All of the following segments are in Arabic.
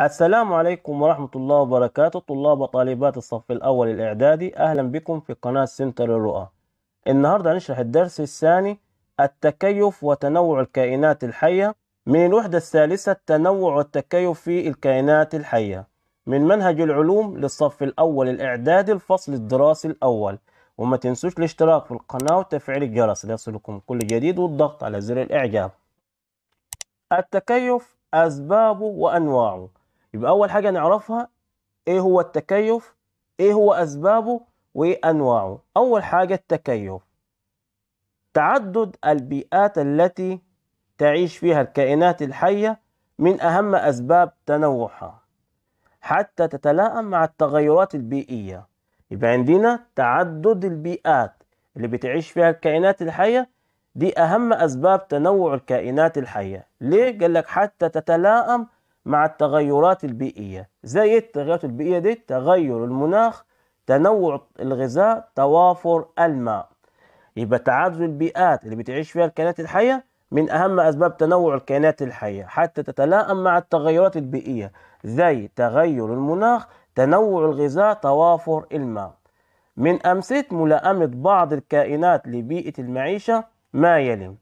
السلام عليكم ورحمة الله وبركاته طلاب وطالبات الصف الأول الإعدادي أهلا بكم في قناة سنتر الرؤى النهاردة هنشرح الدرس الثاني التكيف وتنوع الكائنات الحية من الوحدة الثالثة التنوع والتكيف في الكائنات الحية من منهج العلوم للصف الأول الإعدادي الفصل الدراسي الأول وما تنسوش الاشتراك في القناة وتفعيل الجرس ليصلكم كل جديد والضغط على زر الإعجاب التكيف أسبابه وأنواعه يبقى أول حاجة نعرفها إيه هو التكيف إيه هو أسبابه وإيه أنواعه أول حاجة التكيف تعدد البيئات التي تعيش فيها الكائنات الحية من أهم أسباب تنوعها حتى تتلائم مع التغيرات البيئية يبقى عندنا تعدد البيئات اللي بتعيش فيها الكائنات الحية دي أهم أسباب تنوع الكائنات الحية ليه؟ قال لك حتى تتلائم مع التغيرات البيئية زي التغيرات البيئية دي تغير المناخ تنوع الغذاء توافر الماء يبقى تعدد البيئات اللي بتعيش فيها الكائنات الحية من أهم أسباب تنوع الكائنات الحية حتى تتلائم مع التغيرات البيئية زي تغير المناخ تنوع الغذاء توافر الماء من أمثلة ملائمة بعض الكائنات لبيئة المعيشة ما يلي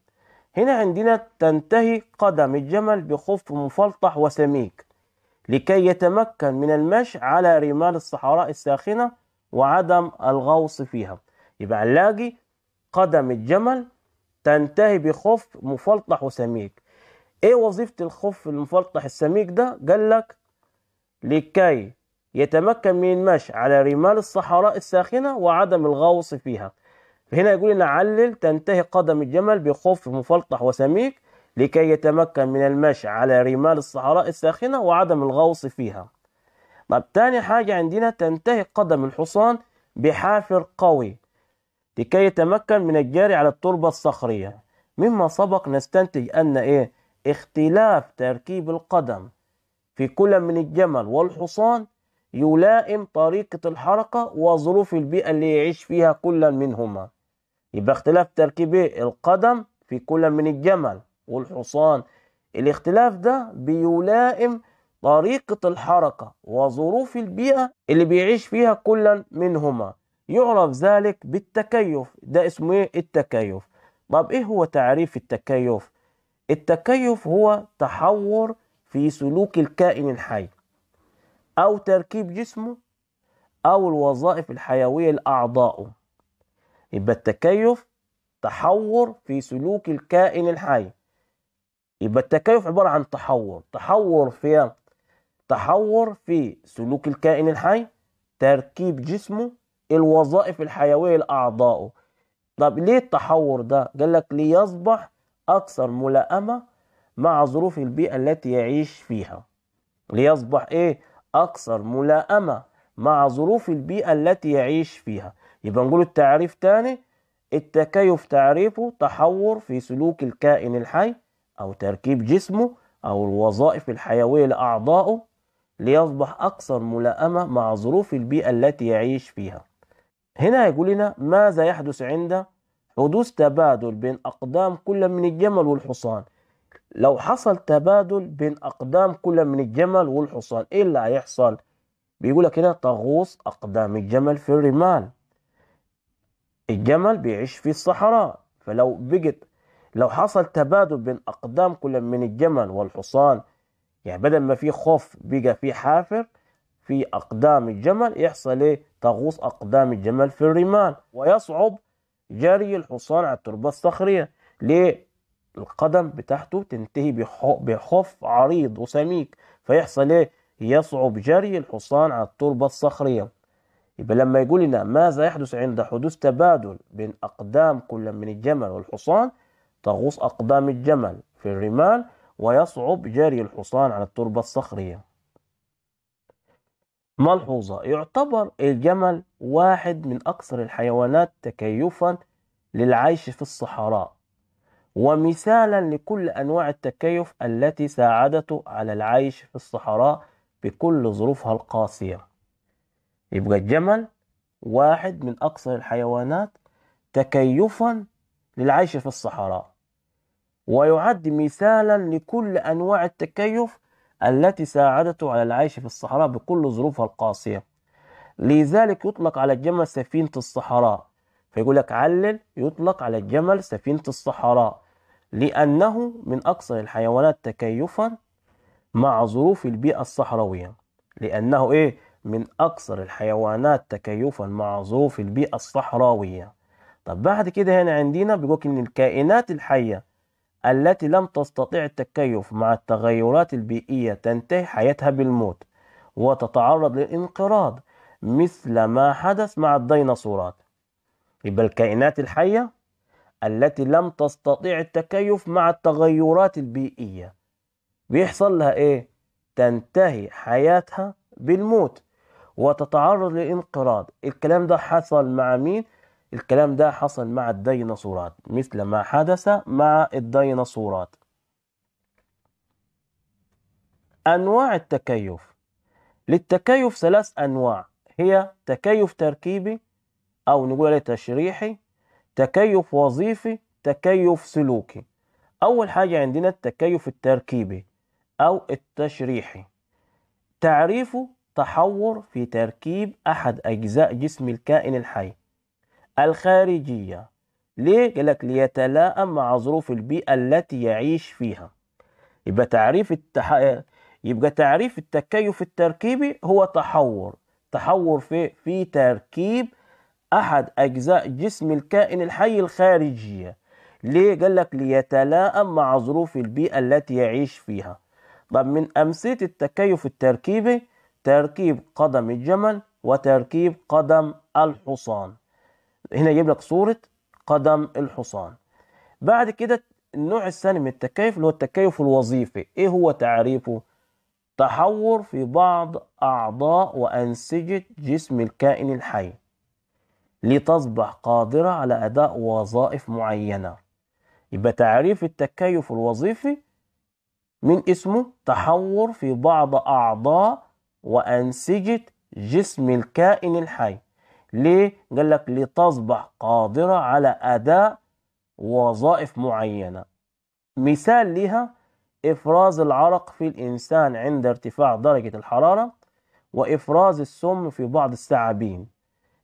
هنا عندنا تنتهي قدم الجمل بخف مفلطح وسميك لكي يتمكن من المشي على رمال الصحراء الساخنة وعدم الغوص فيها يبقى هنلاقي قدم الجمل تنتهي بخف مفلطح وسميك ايه وظيفة الخف المفلطح السميك ده قال لك لكي يتمكن من المشي على رمال الصحراء الساخنة وعدم الغوص فيها هنا يقول لنا علل تنتهي قدم الجمل بخف مفلطح وسميك لكي يتمكن من المشي على رمال الصحراء الساخنة وعدم الغوص فيها طب تاني حاجة عندنا تنتهي قدم الحصان بحافر قوي لكي يتمكن من الجري على التربة الصخرية مما سبق نستنتج أن إيه اختلاف تركيب القدم في كل من الجمل والحصان يلائم طريقة الحركة وظروف البيئة اللي يعيش فيها كل منهما يبقى اختلاف تركيب القدم في كل من الجمل والحصان الاختلاف ده بيلائم طريقة الحركة وظروف البيئة اللي بيعيش فيها كل منهما يعرف ذلك بالتكيف ده اسمه ايه التكيف طب ايه هو تعريف التكيف التكيف هو تحور في سلوك الكائن الحي او تركيب جسمه او الوظائف الحيوية لأعضائه يبقى التكيف تحور في سلوك الكائن الحي يبقى التكيف عبارة عن تحور تحور في تحور في سلوك الكائن الحي تركيب جسمه الوظائف الحيوية لأعضائه طب ليه التحور ده؟ قال لك ليصبح أكثر ملائمة مع ظروف البيئة التي يعيش فيها ليصبح إيه؟ أكثر ملائمة مع ظروف البيئة التي يعيش فيها يبقى نقول التعريف تاني التكيف تعريفه تحور في سلوك الكائن الحي أو تركيب جسمه أو الوظائف الحيوية لأعضائه ليصبح أكثر ملائمة مع ظروف البيئة التي يعيش فيها هنا يقول لنا ماذا يحدث عند حدوث تبادل بين أقدام كل من الجمل والحصان لو حصل تبادل بين أقدام كل من الجمل والحصان إيه اللي هيحصل بيقول لك هنا تغوص أقدام الجمل في الرمال الجمل بيعيش في الصحراء فلو بقت لو حصل تبادل بين أقدام كل من الجمل والحصان يعني بدل ما في خوف بقى في حافر في أقدام الجمل يحصل إيه تغوص أقدام الجمل في الرمال ويصعب جري الحصان على التربة الصخرية ليه؟ القدم بتاعته تنتهي بخوف عريض وسميك فيحصل إيه؟ يصعب جري الحصان على التربة الصخرية يبقى لما يقول لنا ماذا يحدث عند حدوث تبادل بين أقدام كل من الجمل والحصان تغوص أقدام الجمل في الرمال ويصعب جري الحصان على التربة الصخرية ملحوظة يعتبر الجمل واحد من أكثر الحيوانات تكيفا للعيش في الصحراء ومثالا لكل أنواع التكيف التي ساعدته على العيش في الصحراء بكل ظروفها القاسية يبقى الجمل واحد من أكثر الحيوانات تكيفا للعيش في الصحراء ويعد مثالا لكل أنواع التكيف التي ساعدته على العيش في الصحراء بكل ظروفها القاسية لذلك يطلق على الجمل سفينة الصحراء فيقول لك علل يطلق على الجمل سفينة الصحراء لأنه من أكثر الحيوانات تكيفا مع ظروف البيئة الصحراوية لأنه إيه من أكثر الحيوانات تكيفا مع ظروف البيئة الصحراوية طب بعد كده هنا عندنا بيقولك إن الكائنات الحية التي لم تستطيع التكيف مع التغيرات البيئية تنتهي حياتها بالموت وتتعرض للانقراض مثل ما حدث مع الديناصورات يبقى الكائنات الحية التي لم تستطيع التكيف مع التغيرات البيئية بيحصل لها ايه؟ تنتهي حياتها بالموت وتتعرض للانقراض الكلام ده حصل مع مين الكلام ده حصل مع الديناصورات مثل ما حدث مع الديناصورات أنواع التكيف للتكيف ثلاث أنواع هي تكيف تركيبي أو نقول عليه تشريحي تكيف وظيفي تكيف سلوكي أول حاجة عندنا التكيف التركيبي أو التشريحي تعريفه تحور في تركيب أحد أجزاء جسم الكائن الحي الخارجية ليه؟ قال لك ليتلائم مع ظروف البيئة التي يعيش فيها يبقى تعريف التح... يبقى تعريف التكيف التركيبي هو تحور تحور في في تركيب أحد أجزاء جسم الكائن الحي الخارجية ليه؟ قال لك ليتلائم مع ظروف البيئة التي يعيش فيها طب من أمثلة التكيف التركيبي تركيب قدم الجمل وتركيب قدم الحصان هنا يجيب لك صورة قدم الحصان بعد كده النوع الثاني من التكيف اللي هو التكيف الوظيفي ايه هو تعريفه تحور في بعض أعضاء وأنسجة جسم الكائن الحي لتصبح قادرة على أداء وظائف معينة يبقى تعريف التكيف الوظيفي من اسمه تحور في بعض أعضاء وأنسجة جسم الكائن الحي ليه؟ قال لك لتصبح قادرة على أداء وظائف معينة مثال لها إفراز العرق في الإنسان عند ارتفاع درجة الحرارة وإفراز السم في بعض الثعابين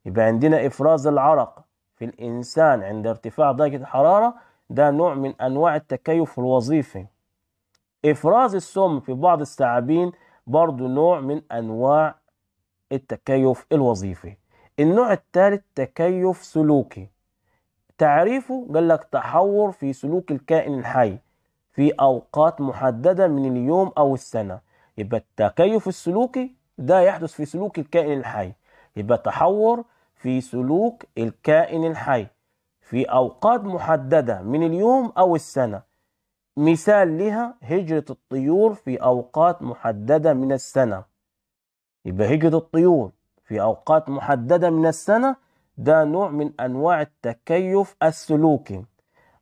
يبقى عندنا إفراز العرق في الإنسان عند ارتفاع درجة الحرارة ده نوع من أنواع التكيف الوظيفي إفراز السم في بعض الثعابين برضو نوع من أنواع التكيف الوظيفي النوع الثالث تكيف سلوكي تعريفه قال لك تحور في سلوك الكائن الحي في أوقات محددة من اليوم أو السنة يبقى التكيف السلوكي ده يحدث في سلوك الكائن الحي يبقى تحور في سلوك الكائن الحي في أوقات محددة من اليوم أو السنة مثال لها هجرة الطيور في أوقات محددة من السنة يبقى هجرة الطيور في أوقات محددة من السنة ده نوع من أنواع التكيف السلوكي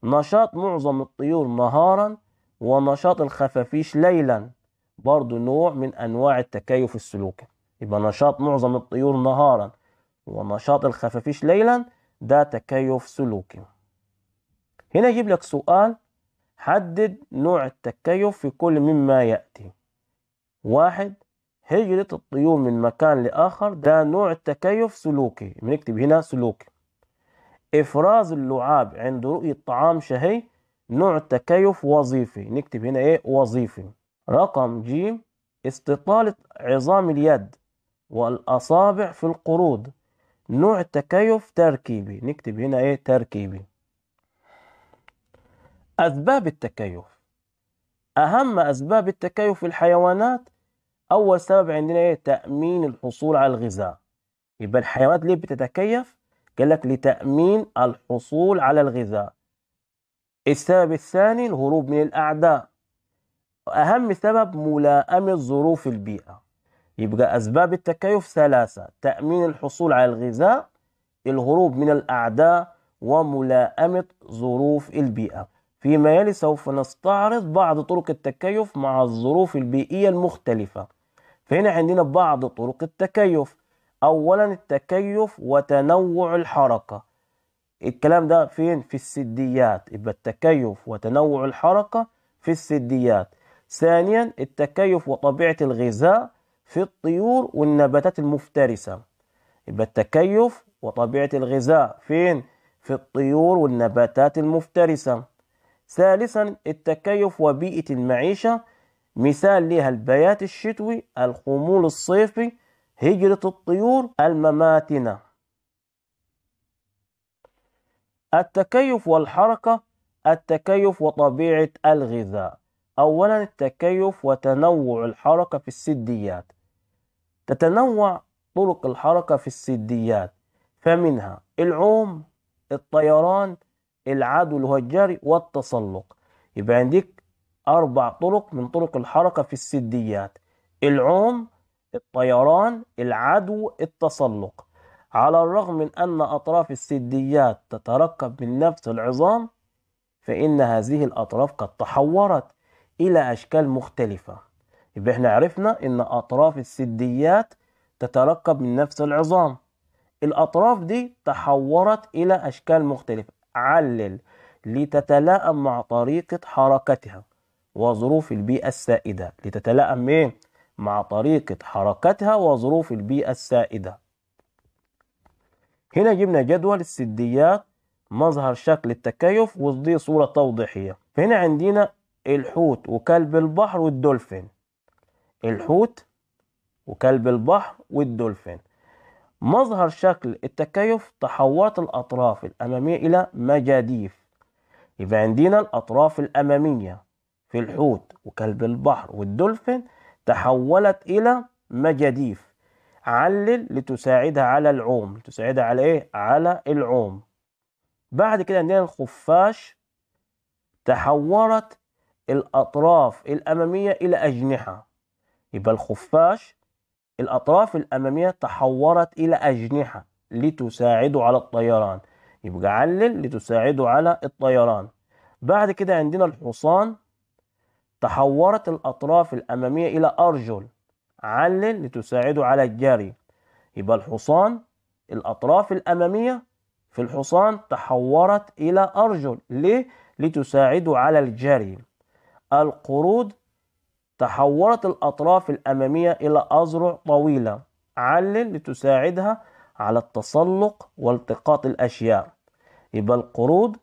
نشاط معظم الطيور نهارا ونشاط الخفافيش ليلا برضو نوع من أنواع التكيف السلوكي يبقى نشاط معظم الطيور نهارا ونشاط الخفافيش ليلا ده تكيف سلوكي هنا يجيب لك سؤال حدد نوع التكيف في كل مما يأتي واحد هجرة الطيور من مكان لآخر ده نوع التكيف سلوكي بنكتب هنا سلوكي إفراز اللعاب عند رؤية طعام شهي نوع التكيف وظيفي نكتب هنا إيه وظيفي رقم ج استطالة عظام اليد والأصابع في القرود نوع التكيف تركيبي نكتب هنا إيه تركيبي أسباب التكيف أهم أسباب التكيف في الحيوانات أول سبب عندنا إيه تأمين الحصول على الغذاء يبقى الحيوانات ليه بتتكيف؟ قال لك لتأمين الحصول على الغذاء السبب الثاني الهروب من الأعداء أهم سبب ملاءمة ظروف البيئة يبقى أسباب التكيف ثلاثة تأمين الحصول على الغذاء الهروب من الأعداء وملائمة ظروف البيئة فيما يلي سوف نستعرض بعض طرق التكيف مع الظروف البيئية المختلفة فهنا عندنا بعض طرق التكيف أولا التكيف وتنوع الحركة الكلام ده فين في السديات يبقى التكيف وتنوع الحركة في السديات ثانيا التكيف وطبيعة الغذاء في الطيور والنباتات المفترسة يبقى التكيف وطبيعة الغذاء فين في الطيور والنباتات المفترسة ثالثا التكيف وبيئة المعيشة مثال لها البيات الشتوي الخمول الصيفي هجرة الطيور المماتنة التكيف والحركة التكيف وطبيعة الغذاء أولا التكيف وتنوع الحركة في السديات تتنوع طرق الحركة في السديات فمنها العوم الطيران العدو اللي هو الجري والتسلق يبقى عندك أربع طرق من طرق الحركة في السديات العوم الطيران العدو التسلق على الرغم من أن أطراف السديات تتركب من نفس العظام فإن هذه الأطراف قد تحورت إلى أشكال مختلفة يبقى احنا عرفنا إن أطراف السديات تتركب من نفس العظام الأطراف دي تحورت إلى أشكال مختلفة علل لتتلائم مع طريقة حركتها وظروف البيئة السائدة لتتلائم إيه؟ مع طريقة حركتها وظروف البيئة السائدة هنا جبنا جدول السديات مظهر شكل التكيف ودي صورة توضيحية هنا عندنا الحوت وكلب البحر والدولفين الحوت وكلب البحر والدولفين مظهر شكل التكيف تحوط الأطراف الأمامية إلى مجاديف يبقى عندنا الأطراف الأمامية في الحوت وكلب البحر والدولفين تحولت إلى مجاديف علل لتساعدها على العوم تساعدها على إيه؟ على العوم بعد كده عندنا الخفاش تحورت الأطراف الأمامية إلى أجنحة يبقى الخفاش الأطراف الأمامية تحورت إلى أجنحة لتساعده على الطيران يبقى علل لتساعده على الطيران بعد كده عندنا الحصان تحورت الأطراف الأمامية إلى أرجل علل لتساعده على الجري يبقى الحصان الأطراف الأمامية في الحصان تحورت إلى أرجل ليه؟ لتساعده على الجري القرود تحولت الأطراف الأمامية إلى أذرع طويلة علل لتساعدها على التسلق والتقاط الأشياء يبقى القرود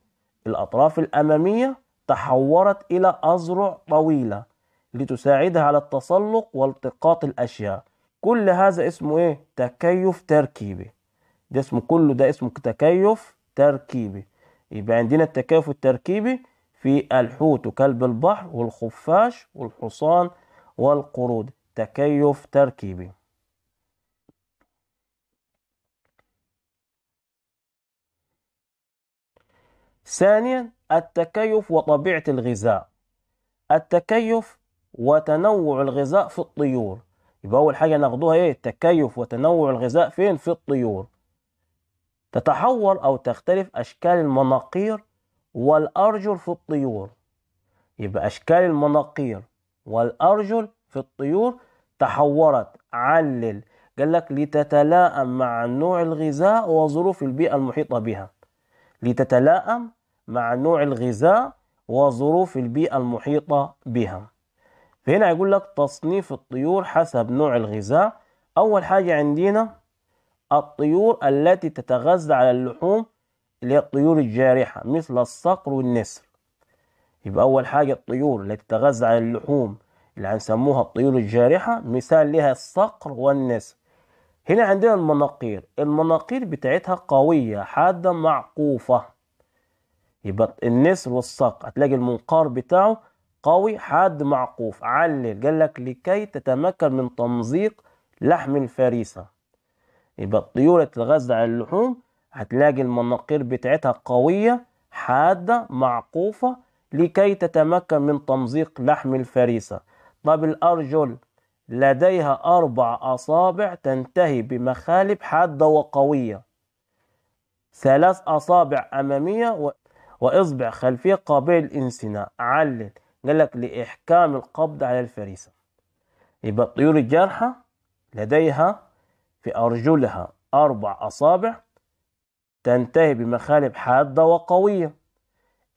الأطراف الأمامية تحورت إلى أذرع طويلة لتساعدها على التسلق والتقاط الأشياء كل هذا اسمه إيه؟ تكيف تركيبي ده اسمه كله ده اسمه تكيف تركيبي يبقى عندنا التكيف التركيبي في الحوت وكلب البحر والخفاش والحصان والقرود تكيف تركيبي ثانيا التكيف وطبيعة الغذاء التكيف وتنوع الغذاء في الطيور يبقى أول حاجة ناخدوها إيه التكيف وتنوع الغذاء فين في الطيور تتحول أو تختلف أشكال المناقير والأرجل في الطيور يبقى أشكال المناقير والأرجل في الطيور تحورت علل قال لك لتتلائم مع نوع الغذاء وظروف البيئة المحيطة بها لتتلائم مع نوع الغذاء وظروف البيئة المحيطة بها فهنا يقول لك تصنيف الطيور حسب نوع الغذاء أول حاجة عندنا الطيور التي تتغذى على اللحوم اللي هي الطيور الجارحة مثل الصقر والنسر يبقى أول حاجة الطيور اللي تتغذى على اللحوم اللي هنسموها الطيور الجارحة مثال لها الصقر والنسر هنا عندنا المناقير المناقير بتاعتها قوية حادة معقوفة يبقى النسر والصقر هتلاقي المنقار بتاعه قوي حاد معقوف علل قال لك لكي تتمكن من تمزيق لحم الفريسة يبقى الطيور تتغذى على اللحوم هتلاقي المناقير بتاعتها قوية حادة معقوفة لكي تتمكن من تمزيق لحم الفريسة طب الأرجل لديها أربع أصابع تنتهي بمخالب حادة وقوية ثلاث أصابع أمامية و... وإصبع خلفية قابل للإنسناء علل قالك لإحكام القبض على الفريسة يبقى الطيور الجارحة لديها في أرجلها أربع أصابع تنتهي بمخالب حادة وقوية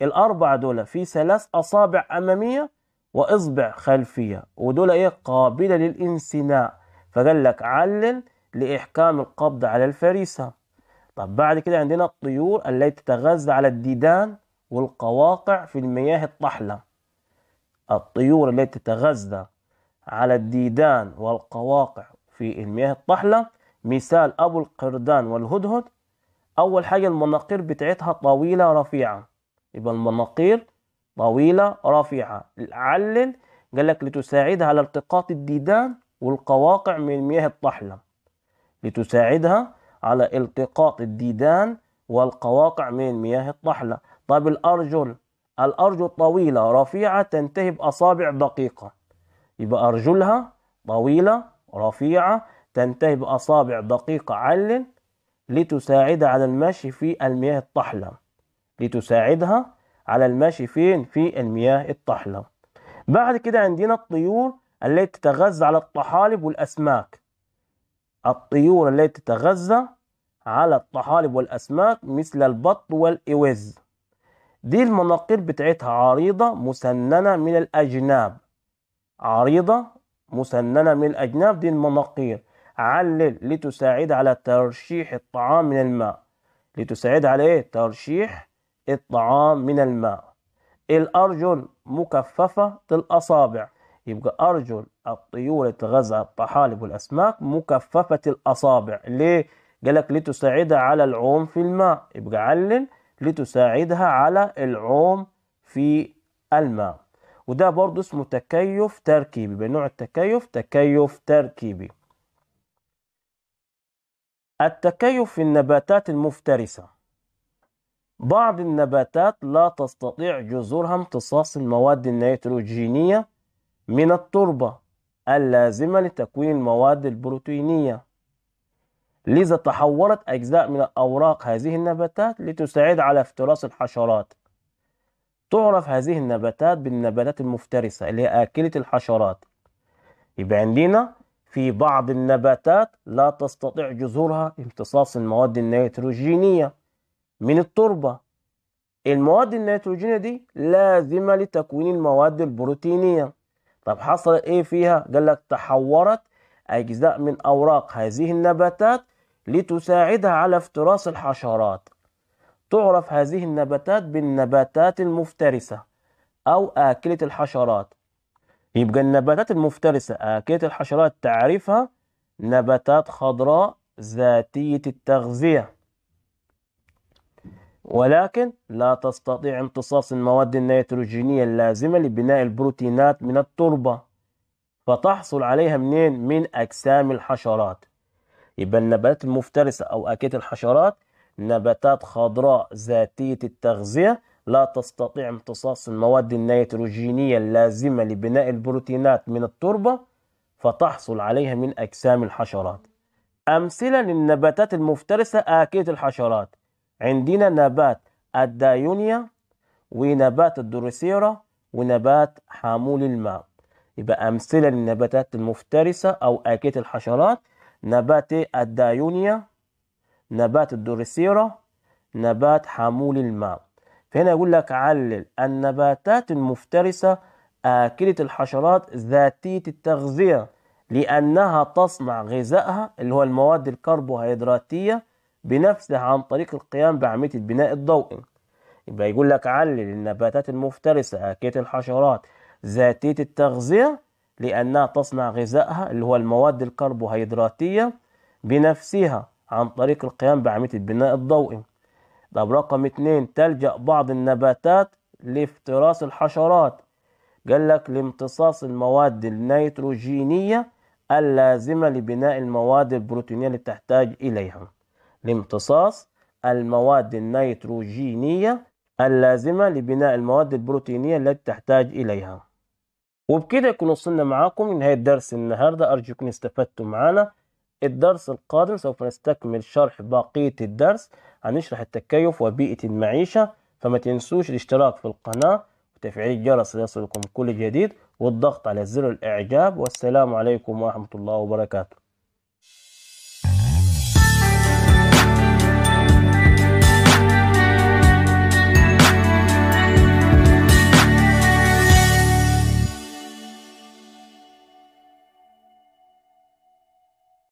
الأربعة دول في ثلاث أصابع أمامية وإصبع خلفية ودول إيه قابلة للانسناء فقال لك علل لإحكام القبض على الفريسة طب بعد كده عندنا الطيور التي تتغذى على الديدان والقواقع في المياه الطحلة الطيور التي تتغذى على الديدان والقواقع في المياه الطحلة مثال أبو القردان والهدهد أول حاجة المناقير بتاعتها طويلة رفيعة يبقى المناقير طويلة رفيعة علل قال لك لتساعدها على التقاط الديدان والقواقع من المياه الطحلة لتساعدها على التقاط الديدان والقواقع من المياه الطحلة طب الأرجل الأرجل طويلة رفيعة تنتهي بأصابع دقيقة يبقى أرجلها طويلة رفيعة تنتهي بأصابع دقيقة علل لتساعد على المشي في المياه الطحلة لتساعدها على المشي فين في المياه الطحلة بعد كده عندنا الطيور التي تتغذى على الطحالب والأسماك الطيور التي تتغذى على الطحالب والأسماك مثل البط والإوز دي المناقير بتاعتها عريضة مسننة من الأجناب عريضة مسننة من الأجناب دي المناقير علل لتساعد على ترشيح الطعام من الماء لتساعد على إيه؟ ترشيح الطعام من الماء الأرجل مكففة الأصابع يبقى أرجل الطيور تغذى الطحالب والأسماك مكففة الأصابع ليه؟ قالك لتساعدها على العوم في الماء يبقى علل لتساعدها على العوم في الماء وده برضه اسمه تكيف تركيبي بنوع التكيف تكيف تركيبي التكيف في النباتات المفترسة بعض النباتات لا تستطيع جذورها امتصاص المواد النيتروجينية من التربة اللازمة لتكوين المواد البروتينية لذا تحولت أجزاء من أوراق هذه النباتات لتساعد على افتراس الحشرات تعرف هذه النباتات بالنباتات المفترسة اللي هي آكلة الحشرات يبقى عندنا في بعض النباتات لا تستطيع جذورها امتصاص المواد النيتروجينية من التربة المواد النيتروجينية دي لازمة لتكوين المواد البروتينية طب حصل ايه فيها؟ قال لك تحورت أجزاء من أوراق هذه النباتات لتساعدها على افتراس الحشرات تعرف هذه النباتات بالنباتات المفترسة أو آكلة الحشرات يبقى النباتات المفترسة آكلة الحشرات تعريفها نباتات خضراء ذاتية التغذية ولكن لا تستطيع امتصاص المواد النيتروجينية اللازمة لبناء البروتينات من التربة فتحصل عليها منين؟ من أجسام الحشرات يبقى النباتات المفترسة أو آكلة الحشرات نباتات خضراء ذاتية التغذية لا تستطيع امتصاص المواد النيتروجينية اللازمة لبناء البروتينات من التربة فتحصل عليها من أجسام الحشرات أمثلة للنباتات المفترسة آكلة الحشرات عندنا نبات الدايونيا ونبات الدروسيرا ونبات حامول الماء يبقى أمثلة للنباتات المفترسة أو آكلة الحشرات نبات الدايونيا نبات الدروسيرا نبات حامول الماء فهنا يقول لك علل النباتات المفترسة آكلة الحشرات ذاتية التغذية لأنها تصنع غذائها اللي هو المواد الكربوهيدراتية بنفسها عن طريق القيام بعملية البناء الضوئي يبقى يقول لك علل النباتات المفترسة آكلة الحشرات ذاتية التغذية لأنها تصنع غذائها اللي هو المواد الكربوهيدراتية بنفسها عن طريق القيام بعملية البناء الضوئي طب رقم اتنين تلجأ بعض النباتات لافتراس الحشرات قال لك لامتصاص المواد النيتروجينية اللازمة لبناء المواد البروتينية اللي تحتاج إليها لامتصاص المواد النيتروجينية اللازمة لبناء المواد البروتينية التي تحتاج إليها وبكده يكون وصلنا معاكم لنهاية درس النهاردة أرجو أن استفدتم معنا الدرس القادم سوف نستكمل شرح بقية الدرس هنشرح التكيف وبيئة المعيشة فما تنسوش الاشتراك في القناة وتفعيل الجرس ليصلكم كل جديد والضغط على زر الإعجاب والسلام عليكم ورحمة الله وبركاته